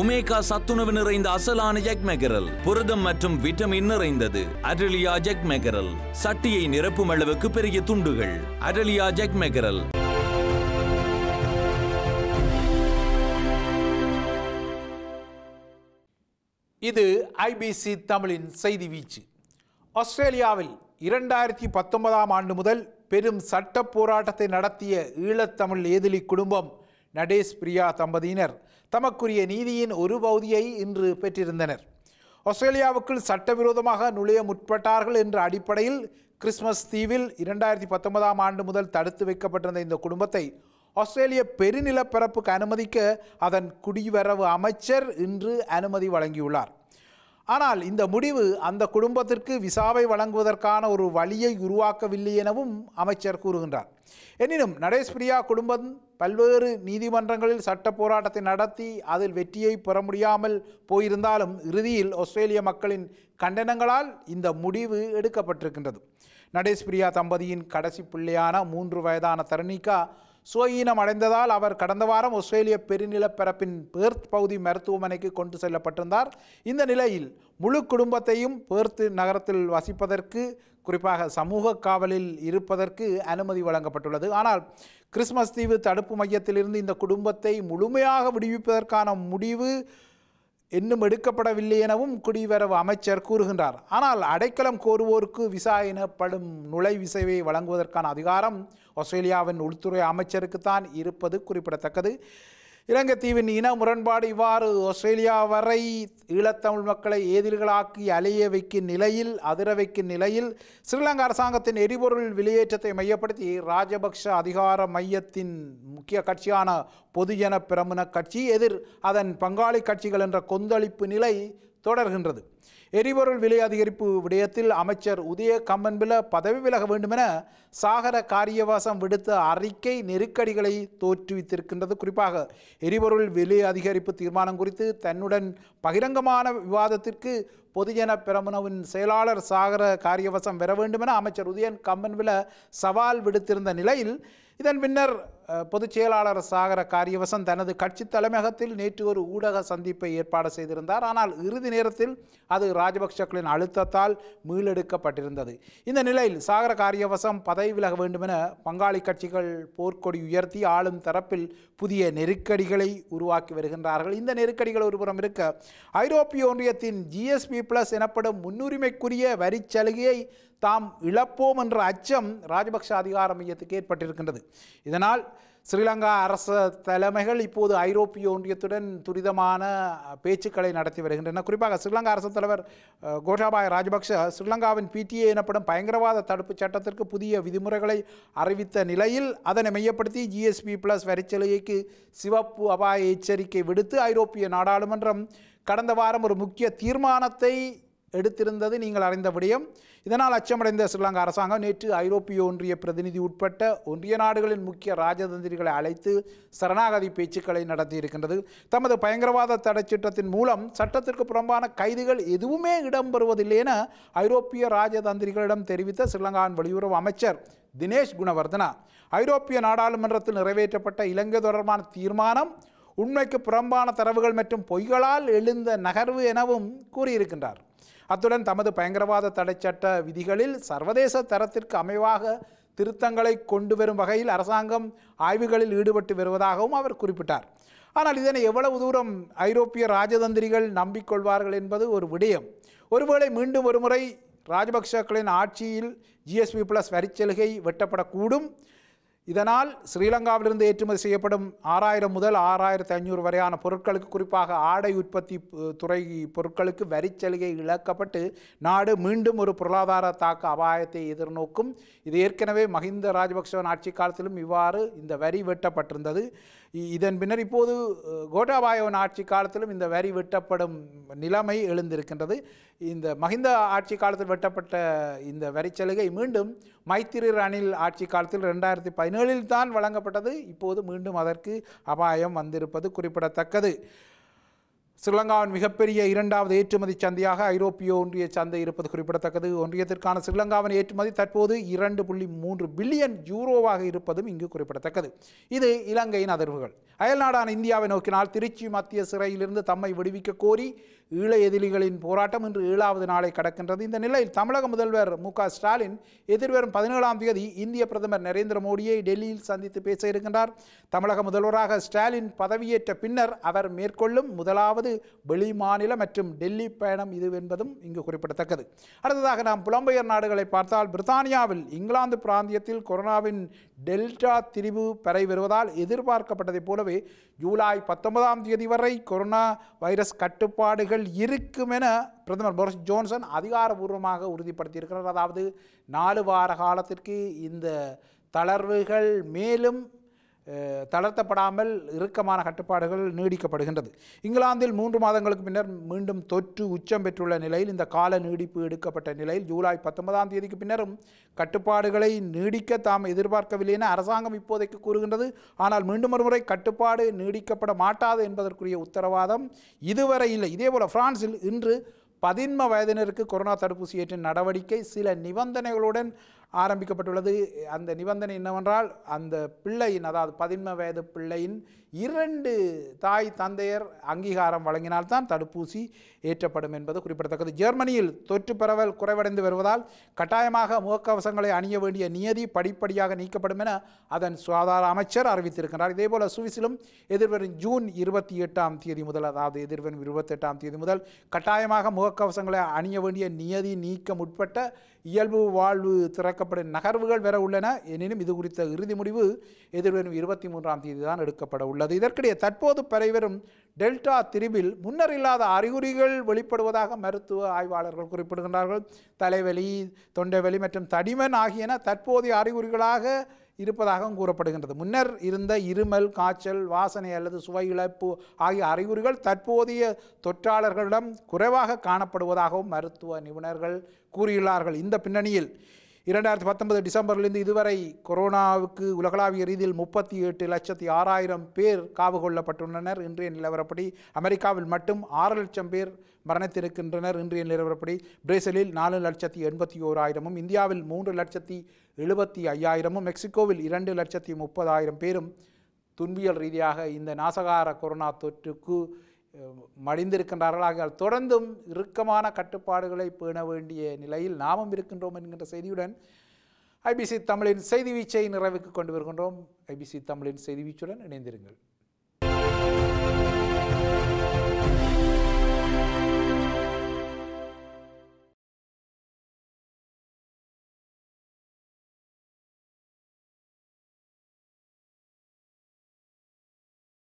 omega சத்துணவு நிறைந்த அசலான ஜெக் mackerel புரதம் மற்றும் விட்டமின் நிறைந்தது அடலியா ஜெக் மெகரல் சட்டியை நிரப்பும் அளவுக்கு பெரிய துண்டுகள் அடலியா ஜெக் மெகரல் இது ஐபிசி தமிழின் செய்தி வீச்சு ஆஸ்திரேலியாவில் இரண்டாயிரத்தி பத்தொன்பதாம் ஆண்டு முதல் பெரும் சட்ட போராட்டத்தை நடத்திய ஈழத்தமிழ் ஏதிலி குடும்பம் நடேஷ் பிரியா தம்பதியினர் தமக்குரிய நீதியின் ஒரு பகுதியை இன்று பெற்றிருந்தனர் ஆஸ்திரேலியாவுக்குள் சட்டவிரோதமாக நுழைய முற்பட்டார்கள் என்ற அடிப்படையில் கிறிஸ்மஸ் தீவில் இரண்டாயிரத்தி பத்தொன்பதாம் ஆண்டு முதல் தடுத்து வைக்கப்பட்டிருந்த இந்த குடும்பத்தை ஆஸ்திரேலிய பெருநிலப்பரப்புக்கு அனுமதிக்க அதன் குடிவரவு அமைச்சர் இன்று அனுமதி வழங்கியுள்ளார் ஆனால் இந்த முடிவு அந்த குடும்பத்திற்கு விசாவை வழங்குவதற்கான ஒரு வழியை உருவாக்கவில்லை எனவும் அமைச்சர் கூறுகின்றார் எனினும் பிரியா குடும்பம் பல்வேறு நீதிமன்றங்களில் சட்ட போராட்டத்தை நடத்தி அதில் வெற்றியை பெற முடியாமல் போயிருந்தாலும் இறுதியில் ஆஸ்திரேலிய மக்களின் கண்டனங்களால் இந்த முடிவு எடுக்கப்பட்டிருக்கின்றது பிரியா தம்பதியின் கடைசி பிள்ளையான மூன்று வயதான தரணிகா சுயீனம் அடைந்ததால் அவர் கடந்த வாரம் ஆஸ்திரேலிய பெருநிலப்பரப்பின் பேர்த் பகுதி மருத்துவமனைக்கு கொண்டு செல்லப்பட்டிருந்தார் இந்த நிலையில் முழு குடும்பத்தையும் பேர்த்து நகரத்தில் வசிப்பதற்கு குறிப்பாக சமூக காவலில் இருப்பதற்கு அனுமதி வழங்கப்பட்டுள்ளது ஆனால் கிறிஸ்மஸ் தீவு தடுப்பு மையத்திலிருந்து இந்த குடும்பத்தை முழுமையாக விடுவிப்பதற்கான முடிவு இன்னும் எடுக்கப்படவில்லை எனவும் குடிவரவு அமைச்சர் கூறுகின்றார் ஆனால் அடைக்கலம் கோருவோருக்கு விசா எனப்படும் நுழைவிசைவை வழங்குவதற்கான அதிகாரம் ஆஸ்திரேலியாவின் உள்துறை அமைச்சருக்குத்தான் இருப்பது குறிப்பிடத்தக்கது இலங்கை தீவின் இன முரண்பாடு இவ்வாறு ஆஸ்திரேலியா வரை ஈழத்தமிழ் மக்களை ஏதில்களாக்கி அலைய வைக்கும் நிலையில் அதிர வைக்கும் நிலையில் ஸ்ரீலங்கா அரசாங்கத்தின் எரிபொருள் வெளியேற்றத்தை மையப்படுத்தி ராஜபக்ஷ அதிகார மையத்தின் முக்கிய கட்சியான பொதுஜன பிரமுன கட்சி எதிர் அதன் பங்காளி கட்சிகள் என்ற கொந்தளிப்பு நிலை தொடர்கின்றது எரிபொருள் விலை அதிகரிப்பு விடயத்தில் அமைச்சர் உதய கம்மன்பில பதவி விலக வேண்டுமென சாகர காரியவாசம் விடுத்த அறிக்கை நெருக்கடிகளை தோற்றுவித்திருக்கின்றது குறிப்பாக எரிபொருள் விலை அதிகரிப்பு தீர்மானம் குறித்து தன்னுடன் பகிரங்கமான விவாதத்திற்கு பொதுஜன பிரமுனவின் செயலாளர் சாகர காரியவசம் பெற வேண்டுமென அமைச்சர் உதயன் கம்மன்வில சவால் விடுத்திருந்த நிலையில் இதன் பின்னர் பொதுச் செயலாளர் சாகர காரியவசன் தனது கட்சி தலைமையகத்தில் நேற்று ஒரு ஊடக சந்திப்பை ஏற்பாடு செய்திருந்தார் ஆனால் இறுதி நேரத்தில் அது ராஜபக்சக்களின் அழுத்தத்தால் மீளெடுக்கப்பட்டிருந்தது இந்த நிலையில் சாகர காரியவசம் பதவி விலக வேண்டுமென பங்காளி கட்சிகள் போர்க்கொடி உயர்த்தி ஆளும் தரப்பில் புதிய நெருக்கடிகளை உருவாக்கி வருகின்றார்கள் இந்த நெருக்கடிகள் ஒருபுறம் இருக்க ஐரோப்பிய ஒன்றியத்தின் ஜிஎஸ்பி பிளஸ் எனப்படும் முன்னுரிமைக்குரிய சலுகையை தாம் இழப்போம் என்ற அச்சம் ராஜபக்ஷ அதிகார மையத்துக்கு ஏற்பட்டிருக்கின்றது இதனால் ஸ்ரீலங்கா அரச தலைமைகள் இப்போது ஐரோப்பிய ஒன்றியத்துடன் துரிதமான பேச்சுக்களை நடத்தி வருகின்றன குறிப்பாக ஸ்ரீலங்கா அரசு தலைவர் கோட்டாபாய ராஜபக்ஷ ஸ்ரீலங்காவின் பிடிஏ எனப்படும் பயங்கரவாத தடுப்பு சட்டத்திற்கு புதிய விதிமுறைகளை அறிவித்த நிலையில் அதனை மையப்படுத்தி ஜிஎஸ்பி பிளஸ் வரிச்சலுகைக்கு சிவப்பு அபாய எச்சரிக்கை விடுத்து ஐரோப்பிய நாடாளுமன்றம் கடந்த வாரம் ஒரு முக்கிய தீர்மானத்தை எடுத்திருந்தது நீங்கள் அறிந்த விடயம் இதனால் அச்சமடைந்த ஸ்ரீலங்கா அரசாங்கம் நேற்று ஐரோப்பிய ஒன்றிய பிரதிநிதி உட்பட்ட ஒன்றிய நாடுகளின் முக்கிய ராஜதந்திரிகளை அழைத்து சரணாகதி பேச்சுக்களை நடத்தியிருக்கின்றது தமது பயங்கரவாத தடை சட்டத்தின் மூலம் சட்டத்திற்கு புறம்பான கைதுகள் எதுவுமே இடம்பெறுவதில்லை என ஐரோப்பிய ராஜதந்திரிகளிடம் தெரிவித்த ஸ்ரீலங்காவின் வெளியுறவு அமைச்சர் தினேஷ் குணவர்தனா ஐரோப்பிய நாடாளுமன்றத்தில் நிறைவேற்றப்பட்ட இலங்கை தொடர்பான தீர்மானம் உண்மைக்கு புறம்பான தரவுகள் மற்றும் பொய்களால் எழுந்த நகர்வு எனவும் கூறியிருக்கின்றார் அத்துடன் தமது பயங்கரவாத சட்ட விதிகளில் சர்வதேச தரத்திற்கு அமைவாக திருத்தங்களை கொண்டு வரும் வகையில் அரசாங்கம் ஆய்வுகளில் ஈடுபட்டு வருவதாகவும் அவர் குறிப்பிட்டார் ஆனால் இதனை எவ்வளவு தூரம் ஐரோப்பிய ராஜதந்திரிகள் நம்பிக்கொள்வார்கள் என்பது ஒரு விடயம் ஒருவேளை மீண்டும் ஒருமுறை ராஜபக்சக்களின் ஆட்சியில் ஜிஎஸ்பி பிளஸ் வரிச்சலுகை வெட்டப்படக்கூடும் இதனால் ஸ்ரீலங்காவிலிருந்து ஏற்றுமதி செய்யப்படும் ஆறாயிரம் முதல் ஆறாயிரத்து ஐநூறு வரையான பொருட்களுக்கு குறிப்பாக ஆடை உற்பத்தி துறை பொருட்களுக்கு வரிச்சலுகை இழக்கப்பட்டு நாடு மீண்டும் ஒரு பொருளாதார தாக்க அபாயத்தை எதிர்நோக்கும் இது ஏற்கனவே மஹிந்த ராஜபக்சவன் ஆட்சி காலத்திலும் இவ்வாறு இந்த வரி வெட்டப்பட்டிருந்தது இதன் பின்னர் இப்போது கோட்டாபாயவன் ஆட்சி காலத்திலும் இந்த வரி வெட்டப்படும் நிலைமை எழுந்திருக்கின்றது இந்த மஹிந்த ஆட்சி காலத்தில் வெட்டப்பட்ட இந்த வரி சலுகை மீண்டும் மைத்திரி ரணில் ஆட்சி காலத்தில் ரெண்டாயிரத்தி பதினேழில் தான் வழங்கப்பட்டது இப்போது மீண்டும் அதற்கு அபாயம் வந்திருப்பது குறிப்பிடத்தக்கது ஸ்ரீலங்காவின் மிகப்பெரிய இரண்டாவது ஏற்றுமதி சந்தையாக ஐரோப்பிய ஒன்றிய சந்தை இருப்பது குறிப்பிடத்தக்கது ஒன்றியத்திற்கான ஸ்ரீலங்காவின் ஏற்றுமதி தற்போது இரண்டு புள்ளி மூன்று பில்லியன் யூரோவாக இருப்பதும் இங்கு குறிப்பிடத்தக்கது இது இலங்கையின் அதிர்வுகள் அயல்நாடான இந்தியாவை நோக்கினால் திருச்சி மத்திய சிறையிலிருந்து தம்மை விடுவிக்க கோரி ஈழ எதிரிகளின் போராட்டம் இன்று ஏழாவது நாளை கடக்கின்றது இந்த நிலையில் தமிழக முதல்வர் மு ஸ்டாலின் எதிர்வரும் பதினேழாம் தேதி இந்திய பிரதமர் நரேந்திர மோடியை டெல்லியில் சந்தித்து பேச இருக்கின்றார் தமிழக முதல்வராக ஸ்டாலின் பதவியேற்ற பின்னர் அவர் மேற்கொள்ளும் முதலாவது வெளிமாநில மற்றும் டெல்லி பயணம் இது என்பதும் இங்கு குறிப்பிடத்தக்கது அடுத்ததாக நாம் புலம்பெயர் நாடுகளை பார்த்தால் பிரித்தானியாவில் இங்கிலாந்து பிராந்தியத்தில் கொரோனாவின் டெல்டா திரிவு பரவி வருவதால் எதிர்பார்க்கப்பட்டதைப் போலவே ஜூலை பத்தொன்பதாம் தேதி வரை கொரோனா வைரஸ் கட்டுப்பாடுகள் இருக்கும் என பிரதமர் போரிஸ் ஜோன்சன் அதிகாரபூர்வமாக உறுதிப்படுத்தியிருக்கிறார் அதாவது நாலு வார காலத்திற்கு இந்த தளர்வுகள் மேலும் தளர்த்தப்படாமல் இறுக்கமான கட்டுப்பாடுகள் நீடிக்கப்படுகின்றது இங்கிலாந்தில் மூன்று மாதங்களுக்கு பின்னர் மீண்டும் தொற்று உச்சம் பெற்றுள்ள நிலையில் இந்த கால நீடிப்பு எடுக்கப்பட்ட நிலையில் ஜூலை பத்தொன்பதாம் தேதிக்கு பின்னரும் கட்டுப்பாடுகளை நீடிக்க தாம் எதிர்பார்க்கவில்லை என அரசாங்கம் இப்போதைக்கு கூறுகின்றது ஆனால் மீண்டும் ஒருமுறை கட்டுப்பாடு நீடிக்கப்பட மாட்டாது என்பதற்குரிய உத்தரவாதம் இதுவரை இல்லை இதேபோல் பிரான்சில் இன்று பதின்ம வயதினருக்கு கொரோனா தடுப்பூசி ஏற்றின் நடவடிக்கை சில நிபந்தனைகளுடன் ஆரம்பிக்கப்பட்டுள்ளது அந்த நிபந்தனை என்னவென்றால் அந்த பிள்ளையின் அதாவது பதின்ம வயது பிள்ளையின் இரண்டு தாய் தந்தையர் அங்கீகாரம் வழங்கினால்தான் தடுப்பூசி ஏற்றப்படும் என்பது குறிப்பிடத்தக்கது ஜெர்மனியில் தொற்று பரவல் குறைவடைந்து வருவதால் கட்டாயமாக முகக்கவசங்களை அணிய வேண்டிய நியதி படிப்படியாக நீக்கப்படும் என அதன் சுகாதார அமைச்சர் அறிவித்திருக்கிறார் இதேபோல் சுவிசிலும் எதிர்வரும் ஜூன் இருபத்தி எட்டாம் தேதி முதல் அதாவது எதிர்வரும் இருபத்தெட்டாம் தேதி முதல் கட்டாயமாக முகக்கவசங்களை அணிய வேண்டிய நியதி நீக்கம் உட்பட்ட இயல்பு வாழ்வு திறக்க எடுக்கப்படும் நகர்வுகள் வர உள்ளன எனினும் இது குறித்த இறுதி முடிவு எதிர்வரும் இருபத்தி மூன்றாம் தேதி தான் எடுக்கப்பட உள்ளது இதற்கிடையே தற்போது பரவிவரும் டெல்டா திரிவில் முன்னர் இல்லாத அறிகுறிகள் வெளிப்படுவதாக மருத்துவ ஆய்வாளர்கள் குறிப்பிடுகின்றார்கள் தலைவலி தொண்டைவலி மற்றும் தடிமன் ஆகியன தற்போதைய அறிகுறிகளாக இருப்பதாகவும் கூறப்படுகின்றது முன்னர் இருந்த இருமல் காய்ச்சல் வாசனை அல்லது சுவை இழப்பு ஆகிய அறிகுறிகள் தற்போதைய தொற்றாளர்களிடம் குறைவாக காணப்படுவதாகவும் மருத்துவ நிபுணர்கள் கூறியுள்ளார்கள் இந்த பின்னணியில் இரண்டாயிரத்தி பத்தொன்பது டிசம்பர்லேருந்து இதுவரை கொரோனாவுக்கு உலகளாவிய ரீதியில் முப்பத்தி எட்டு லட்சத்தி ஆறாயிரம் பேர் காவு கொள்ளப்பட்டுள்ளனர் இன்றைய நிலவரப்படி அமெரிக்காவில் மட்டும் ஆறு லட்சம் பேர் மரணத்திருக்கின்றனர் இன்றைய நிலவரப்படி பிரேசிலில் நாலு லட்சத்தி எண்பத்தி ஓராயிரமும் இந்தியாவில் மூன்று லட்சத்தி எழுபத்தி ஐயாயிரமும் மெக்சிகோவில் இரண்டு லட்சத்தி முப்பதாயிரம் பேரும் துன்பியல் ரீதியாக இந்த நாசகார கொரோனா தொற்றுக்கு மடிந்திருக்கின்றார்களாக தொடர்ந்தும் இறுக்கமான கட்டுப்பாடுகளை பேண வேண்டிய நிலையில் நாமும் இருக்கின்றோம் என்கின்ற செய்தியுடன் ஐபிசி தமிழின் செய்தி வீச்சை நிறைவுக்கு கொண்டு வருகின்றோம் ஐபிசி தமிழின் செய்தி வீச்சுடன் இணைந்திருங்கள்